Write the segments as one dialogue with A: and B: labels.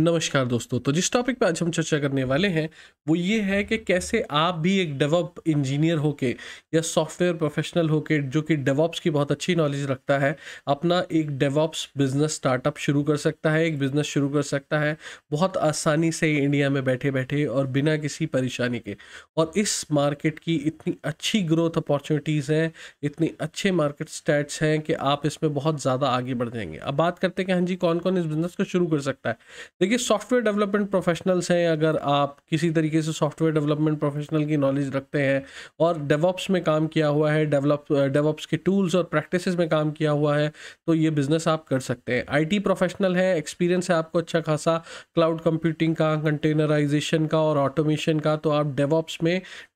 A: नमस्कार दोस्तों तो जिस टॉपिक पे आज हम चर्चा करने वाले हैं वो ये है कि कैसे आप भी एक डेवलप इंजीनियर होके या सॉफ्टवेयर प्रोफेशनल होके जो कि डेवॉप्स की बहुत अच्छी नॉलेज रखता है अपना एक डेवॉप्स बिजनेस स्टार्टअप शुरू कर सकता है एक बिजनेस शुरू कर सकता है बहुत आसानी से इंडिया में बैठे बैठे और बिना किसी परेशानी के और इस मार्केट की इतनी अच्छी ग्रोथ अपॉर्चुनिटीज़ हैं इतने अच्छे मार्केट स्टैट्स हैं कि आप इसमें बहुत ज़्यादा आगे बढ़ जाएंगे अब बात करते हैं कि हाँ जी कौन कौन इस बिज़नेस को शुरू कर सकता है देखिए सॉफ्टवेयर डेवलपमेंट प्रोफेशनल्स हैं अगर आप किसी तरीके से सॉफ्टवेयर डेवलपमेंट प्रोफेशनल की नॉलेज रखते हैं और डेवॉप्स में काम किया हुआ है डेवलप डेवॉप्स के टूल्स और प्रैक्टिस में काम किया हुआ है तो ये बिज़नेस आप कर सकते हैं आईटी प्रोफेशनल है एक्सपीरियंस है आपको अच्छा खासा क्लाउड कंप्यूटिंग का कंटेनराइजेशन का और ऑटोमेशन का तो आप डेवॉप्स में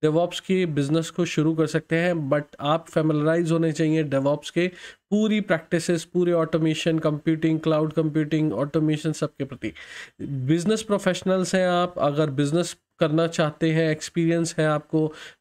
A: डेवॉप्स के बिज़नेस को शुरू कर सकते हैं बट आप फेमलराइज होने चाहिए डेवॉप्स के पूरी प्रैक्टिसेस पूरे automation computing cloud computing automation सबके प्रति बिजनेस प्रोफेशनल्स हैं आप अगर बिजनेस करना चाहते हैं एक्सपीरियंस है आपको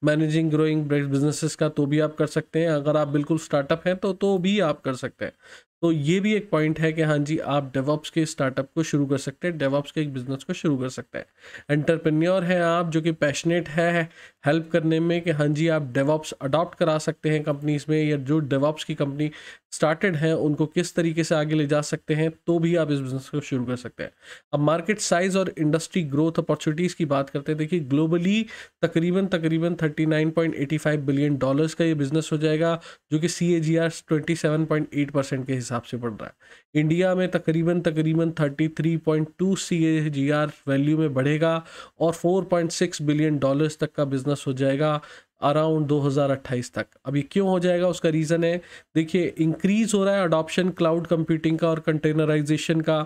A: मैनेजिंग ग्रोइंग बिजनेसेस का तो भी आप कर सकते हैं अगर आप बिल्कुल स्टार्टअप हैं तो तो भी आप कर सकते हैं तो ये भी एक पॉइंट है कि हाँ जी आप डेवॉप्स के स्टार्टअप को शुरू कर सकते हैं डेवॉप्स के एक बिजनेस को शुरू कर सकते हैं एंटरप्रेन्योर हैं आप जो कि पैशनेट है हेल्प करने में कि हाँ जी आप डेवॉप्स अडॉप्ट करा सकते हैं कंपनीज में या जो डेवॉप्स की कंपनी स्टार्टेड है उनको किस तरीके से आगे ले जा सकते हैं तो भी आप इस बिज़नेस को शुरू कर सकते हैं अब मार्केट साइज़ और इंडस्ट्री ग्रोथ अपॉर्चुनिटीज़ की बात करते हैं देखिए ग्लोबली तकरीबन तकरीबन 39.85 बिलियन डॉलर्स का ये बिज़नेस हो जाएगा जो कि C A G R twenty seven point eight percent के हिसाब से बढ़ रहा है इंडिया में तकरीबन तकरीबन thirty three point two C A G R value में बढ़ेगा और four point six billion dollars तक का बिज़नेस बिजनेस हो जाएगा अराउंड 2028 तक अब ये क्यों हो जाएगा उसका रीज़न है देखिए इंक्रीज़ हो रहा है अडॉप्शन क्लाउड कंप्यूटिंग का और कंटेनराइजेशन का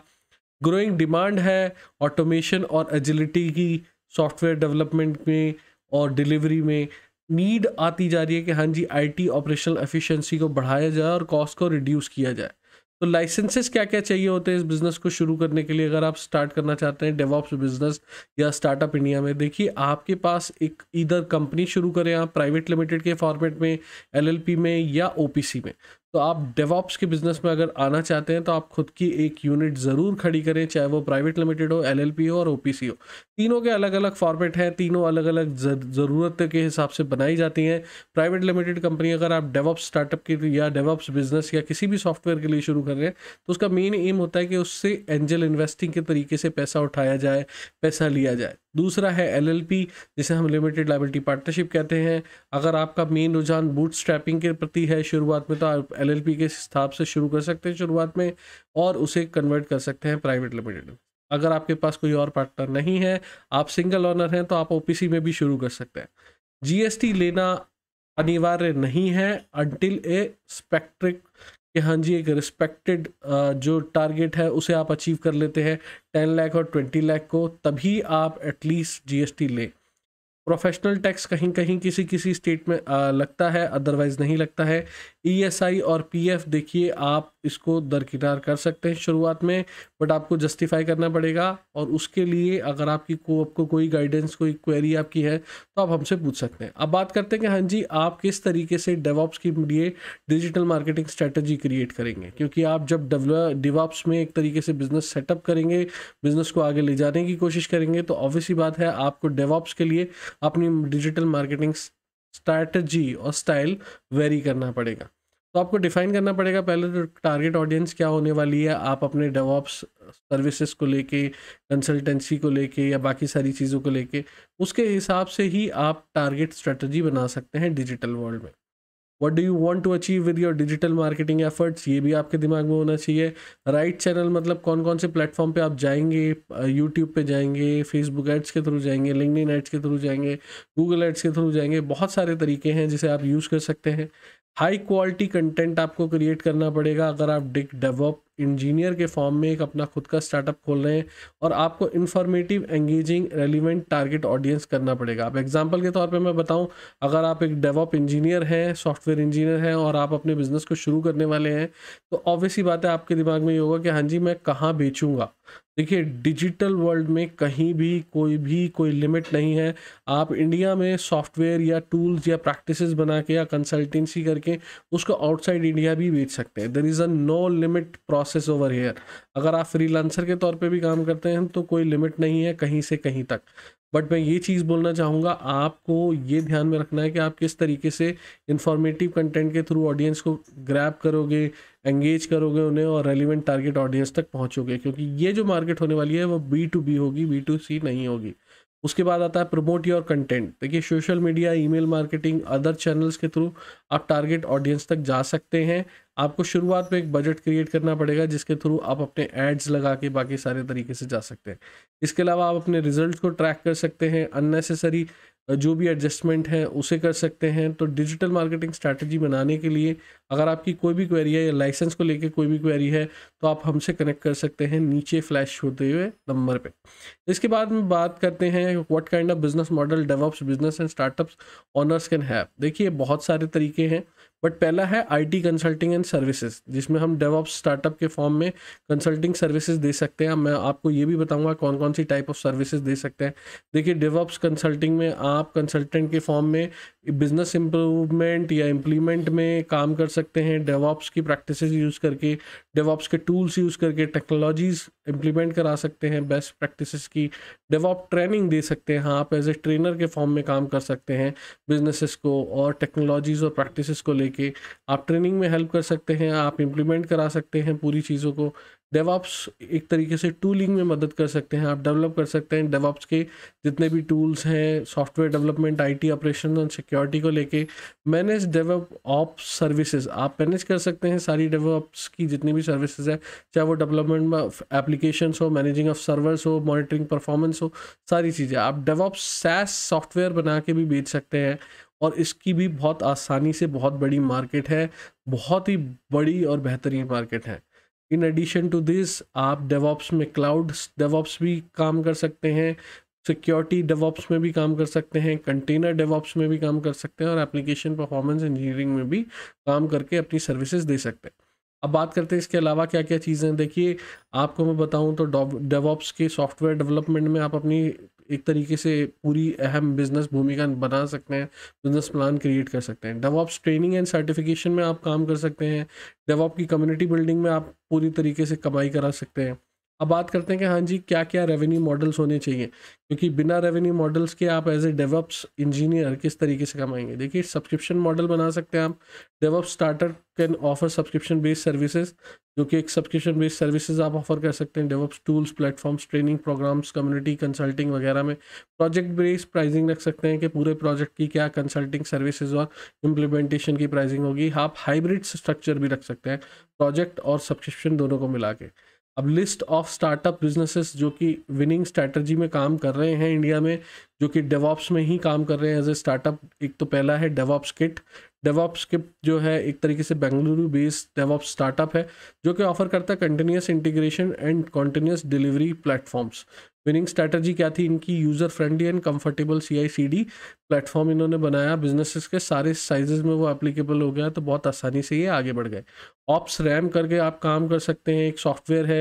A: ग्रोइंग डिमांड है ऑटोमेशन और एजिलिटी की सॉफ्टवेयर डेवलपमेंट में और डिलीवरी में नीड आती जा रही है कि हाँ जी आईटी ऑपरेशनल एफिशिएंसी को बढ़ाया जाए और कॉस्ट को रिड्यूस किया जाए तो लाइसेंसेस क्या क्या चाहिए होते हैं इस बिज़नेस को शुरू करने के लिए अगर आप स्टार्ट करना चाहते हैं डेवॉप्स बिज़नेस या स्टार्टअप इंडिया में देखिए आपके पास एक इधर कंपनी शुरू करें आप प्राइवेट लिमिटेड के फॉर्मेट में एलएलपी में या ओपीसी में तो आप डेवॉप्स के बिज़नेस में अगर आना चाहते हैं तो आप खुद की एक यूनिट ज़रूर खड़ी करें चाहे वो प्राइवेट लिमिटेड हो एल हो और ओ हो तीनों के अलग अलग फॉर्मेट हैं तीनों अलग अलग ज़रूरत के हिसाब से बनाई जाती हैं प्राइवेट लिमिटेड कंपनी अगर आप डेवॉप स्टार्टअप के या डेवॉप्स बिजनेस या किसी भी सॉफ्टवेयर के लिए शुरू कर रहे हैं तो उसका मेन एम होता है कि उससे एंजल इन्वेस्टिंग के तरीके से पैसा उठाया जाए पैसा लिया जाए दूसरा है एल जिसे हम लिमिटेड लाइबिलिटी पार्टनरशिप कहते हैं अगर आपका मेन रुझान बूट स्ट्रैपिंग के प्रति है शुरुआत में तो आप एल के हिसाब से शुरू कर सकते हैं शुरुआत में और उसे कन्वर्ट कर सकते हैं प्राइवेट लिमिटेड में अगर आपके पास कोई और पार्टनर नहीं है आप सिंगल ऑनर हैं तो आप ओ में भी शुरू कर सकते हैं जीएसटी लेना अनिवार्य नहीं है अनटिल ए स्पेक्ट्रिक कि हाँ जी एक रिस्पेक्टेड जो टारगेट है उसे आप अचीव कर लेते हैं टेन लाख और ट्वेंटी लाख को तभी आप एटलीस्ट जीएसटी लें प्रोफेशनल टैक्स कहीं कहीं किसी किसी स्टेट में आ, लगता है अदरवाइज़ नहीं लगता है ईएसआई e और पीएफ देखिए आप इसको दरकिनार कर सकते हैं शुरुआत में बट आपको जस्टिफाई करना पड़ेगा और उसके लिए अगर आपकी को आपको कोई गाइडेंस कोई क्वेरी आपकी है तो आप हमसे पूछ सकते हैं अब बात करते हैं कि हाँ जी आप किस तरीके से डेवॉप्स के लिए डिजिटल मार्केटिंग स्ट्रेटजी क्रिएट करेंगे क्योंकि आप जब डिवॉप्स में एक तरीके से बिज़नेस सेटअप करेंगे बिज़नेस को आगे ले जाने की कोशिश करेंगे तो ऑब्वियसली बात है आपको डेवॉप्स के लिए अपनी डिजिटल मार्केटिंग स्ट्रैटी और स्टाइल वेरी करना पड़ेगा तो आपको डिफाइन करना पड़ेगा पहले तो टारगेट ऑडियंस क्या होने वाली है आप अपने डेवॉप्स सर्विसेज को लेके कंसल्टेंसी को लेके या बाकी सारी चीज़ों को लेके उसके हिसाब से ही आप टारगेट स्ट्रेटजी बना सकते हैं डिजिटल वर्ल्ड में what do you want to achieve with your digital marketing efforts ये भी आपके दिमाग में होना चाहिए राइट right चैनल मतलब कौन कौन से प्लेटफॉर्म पे आप जाएंगे यूट्यूब पे जाएंगे फेसबुक एड्स के थ्रू जाएंगे लिंकड एड्स के थ्रू जाएंगे गूगल एड्स के थ्रू जाएंगे बहुत सारे तरीके हैं जिसे आप यूज़ कर सकते हैं हाई क्वालिटी कंटेंट आपको क्रिएट करना पड़ेगा अगर आप डिक डेवलप इंजीनियर के फॉर्म में एक अपना खुद का स्टार्टअप खोल रहे हैं और आपको informative engaging relevant target audience करना पड़ेगा आप एग्जाम्पल के तौर पर मैं बताऊँ अगर आप एक डेवॉप इंजीनियर हैं सॉफ्टवेयर इंजीनियर हैं और आप अपने बिजनेस को शुरू करने वाले हैं तो ऑब्वियसली बात है आपके दिमाग में ये होगा कि हाँ जी मैं कहाँ बेचूँगा देखिए डिजिटल वर्ल्ड में कहीं भी कोई भी कोई लिमिट नहीं है आप इंडिया में सॉफ्टवेयर या टूल्स या प्रैक्टिसेस बना के या कंसल्टेंसी करके उसको आउटसाइड इंडिया भी बेच सकते हैं there is a no limit process process over here अगर आप फ्रीलांसर के तौर पे भी काम करते हैं तो कोई लिमिट नहीं है कहीं से कहीं तक बट मैं ये चीज़ बोलना चाहूँगा आपको ये ध्यान में रखना है कि आप किस तरीके से इंफॉर्मेटिव कंटेंट के थ्रू ऑडियंस को ग्रैप करोगे एंगेज करोगे उन्हें और रेलिवेंट टारगेट ऑडियंस तक पहुँचोगे क्योंकि ये जो मार्केट होने वाली है वो बी टू बी होगी बी टू सी नहीं होगी उसके बाद आता है प्रमोट योर कंटेंट देखिए social media email marketing other channels के थ्रू आप टारगेट ऑडियंस तक जा सकते हैं आपको शुरुआत में एक बजट क्रिएट करना पड़ेगा जिसके थ्रू आप अपने एड्स लगा के बाकी सारे तरीके से जा सकते हैं इसके अलावा आप अपने रिजल्ट्स को ट्रैक कर सकते हैं अननेसेसरी जो भी एडजस्टमेंट है उसे कर सकते हैं तो डिजिटल मार्केटिंग स्ट्रैटेजी बनाने के लिए अगर आपकी कोई भी क्वेरी है या लाइसेंस को लेके कोई भी क्वेरी है तो आप हमसे कनेक्ट कर सकते हैं नीचे फ्लैश होते हुए नंबर पे इसके बाद में बात करते हैं what kind of business model DevOps business and startups owners can have देखिए बहुत सारे तरीके हैं बट पहला है आईटी कंसल्टिंग एंड सर्विसेज जिसमें हम डेवऑप स्टार्टअप के फॉर्म में कंसल्टिंग सर्विसेज दे सकते हैं मैं आपको ये भी बताऊंगा कौन कौन सी टाइप ऑफ सर्विसेज दे सकते हैं देखिए डेवऑप्स कंसल्टिंग में आप कंसल्टेंट के फॉर्म में बिजनेस इंप्रूवमेंट या इम्प्लीमेंट में काम कर सकते हैं डेवऑप्स की प्रैक्टिस यूज़ करके डेवऑप्स के टूल्स यूज़ करके टेक्नोलॉजीज़ इम्प्लीमेंट करा सकते हैं बेस्ट प्रैक्टिस की डेवॉप ट्रेनिंग दे सकते हैं हाँ, आप एज ए ट्रेनर के फॉर्म में काम कर सकते हैं बिजनेसिस को और टेक्नोलॉजीज़ और प्रैक्टिस को ले लेके आप ट्रेनिंग में हेल्प कर सकते हैं आप इम्प्लीमेंट करा सकते हैं पूरी चीज़ों को डेवॉप्स एक तरीके से टूलिंग में मदद कर सकते हैं आप डेवलप कर सकते हैं डेवॉप्स के जितने भी टूल्स हैं सॉफ्टवेयर डेवलपमेंट आईटी ऑपरेशन और सिक्योरिटी को लेके मैनेज डेवलप ऑप्स सर्विसेज आप मैनेज कर सकते हैं सारी डेवलप्स की जितनी भी सर्विसेज है चाहे वो डेवलपमेंट ऑफ एप्लीकेशन हो मैनेजिंग ऑफ सर्वर्स हो मॉनिटरिंग परफॉर्मेंस हो सारी चीज़ें आप डेवॉप्स सैस सॉफ्टवेयर बना के भी बेच सकते हैं और इसकी भी बहुत आसानी से बहुत बड़ी मार्केट है बहुत ही बड़ी और बेहतरीन मार्केट है इन एडिशन टू दिस आप डेवॉप्स में क्लाउड डेवॉप्स भी काम कर सकते हैं सिक्योरिटी डेवॉप्स में भी काम कर सकते हैं कंटेनर डेवॉप्स में भी काम कर सकते हैं और एप्लीकेशन परफॉर्मेंस इंजीनियरिंग में भी काम करके अपनी सर्विसेज दे सकते हैं अब बात करते हैं इसके अलावा क्या क्या चीज़ें देखिए आपको मैं बताऊं तो डेवॉप्स के सॉफ्टवेयर डेवलपमेंट में आप अपनी एक तरीके से पूरी अहम बिजनेस भूमिका बना सकते हैं बिजनेस प्लान क्रिएट कर सकते हैं डेवॉप्स ट्रेनिंग एंड सर्टिफिकेशन में आप काम कर सकते हैं डेवॉप की कम्युनिटी बिल्डिंग में आप पूरी तरीके से कमाई करा सकते हैं अब बात करते हैं कि हाँ जी क्या क्या रेवेन्यू मॉडल्स होने चाहिए क्योंकि बिना रेवेन्यू मॉडल्स के आप एज ए डेवलप्स इंजीनियर किस तरीके से कमाएंगे देखिए सब्सक्रिप्शन मॉडल बना सकते हैं आप develop starter can offer subscription based services जो कि एक सब्सक्रिप्शन बेस्ड सर्विसेज आप ऑफर कर सकते हैं DevOps tools platforms training programs community consulting वगैरह में प्रोजेक्ट बेस्ड प्राइसिंग रख सकते हैं कि पूरे प्रोजेक्ट की क्या कंसल्टिंग सर्विसेज और इम्प्लीमेंटेशन की प्राइसिंग होगी आप हाइब्रिड स्ट्रक्चर भी रख सकते हैं प्रोजेक्ट और सब्सक्रिप्शन दोनों को मिला के अब लिस्ट ऑफ स्टार्टअप बिजनेसेस जो कि विनिंग स्ट्रैटर्जी में काम कर रहे हैं इंडिया में जो कि डेवॉप्स में ही काम कर रहे हैं एज ए स्टार्टअप एक तो पहला है डेवॉप्स किट डेवॉप स्किप जो है एक तरीके से बेंगलुरु बेस्ड डेवॉप स्टार्टअप है जो कि ऑफर करता है continuous integration and continuous delivery platforms winning strategy क्या थी इनकी user friendly and comfortable C I C D platform इन्होंने बनाया बिजनेसेस के सारे साइजेस में वो एप्लीकेबल हो गया तो बहुत आसानी से ये आगे बढ़ गए ऑप्स रैम करके आप काम कर सकते हैं एक सॉफ्टवेयर है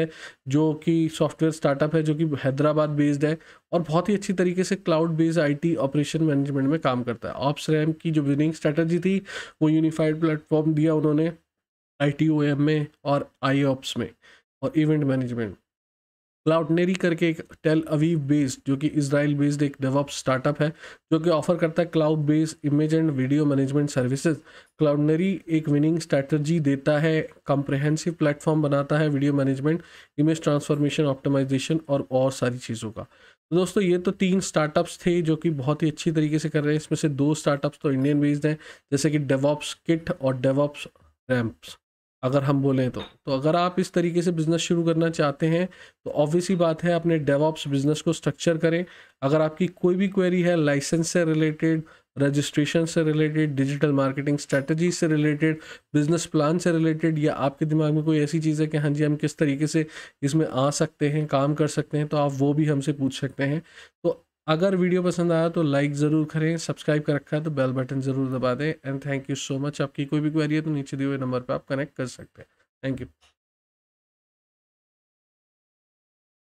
A: जो कि सॉफ्टवेयर स्टार्टअप है जो कि हैदराबाद बेस्ड है और बहुत ही अच्छी तरीके से cloud based IT operation management में काम करता है ऑप्स रैम की जो विनिंग स्ट्रैटेजी थी वो यूनिफाइड प्लेटफॉर्म दिया उन्होंने आई टी में और आई में और इवेंट मैनेजमेंट क्लाउडनेरी करके एक टेल अवीव बेस्ड जो कि इसराइल बेस्ड एक डेवॉप स्टार्टअप है जो कि ऑफर करता है cloud based image and video management services Cloudinary एक विनिंग स्ट्रैटर्जी देता है कॉम्प्रहेंसिव प्लेटफॉर्म बनाता है video management image transformation optimization और और सारी चीज़ों का तो दोस्तों ये तो तीन स्टार्टअप्स थे जो कि बहुत ही अच्छी तरीके से कर रहे हैं इसमें से दो स्टार्टअप्स तो इंडियन बेस्ड हैं जैसे कि डेवॉप्स किट और डेवॉप्स रैम्प्स अगर हम बोलें तो तो अगर आप इस तरीके से बिज़नेस शुरू करना चाहते हैं तो ऑब्वियसली बात है अपने डेवॉप्स बिज़नेस को स्ट्रक्चर करें अगर आपकी कोई भी क्वेरी है लाइसेंस से रिलेटेड रजिस्ट्रेशन से रिलेटेड डिजिटल मार्केटिंग स्ट्रेटजी से रिलेटेड बिजनेस प्लान से रिलेटेड या आपके दिमाग में कोई ऐसी चीज़ है कि हाँ जी हम किस तरीके से इसमें आ सकते हैं काम कर सकते हैं तो आप वो भी हमसे पूछ सकते हैं तो अगर वीडियो पसंद आया तो लाइक ज़रूर करें सब्सक्राइब कर रखा है तो बेल बटन ज़रूर दबा दें and thank you so much आपकी कोई भी क्वेरी है तो नीचे दिए हुए नंबर पर आप कनेक्ट कर सकते हैं थैंक यू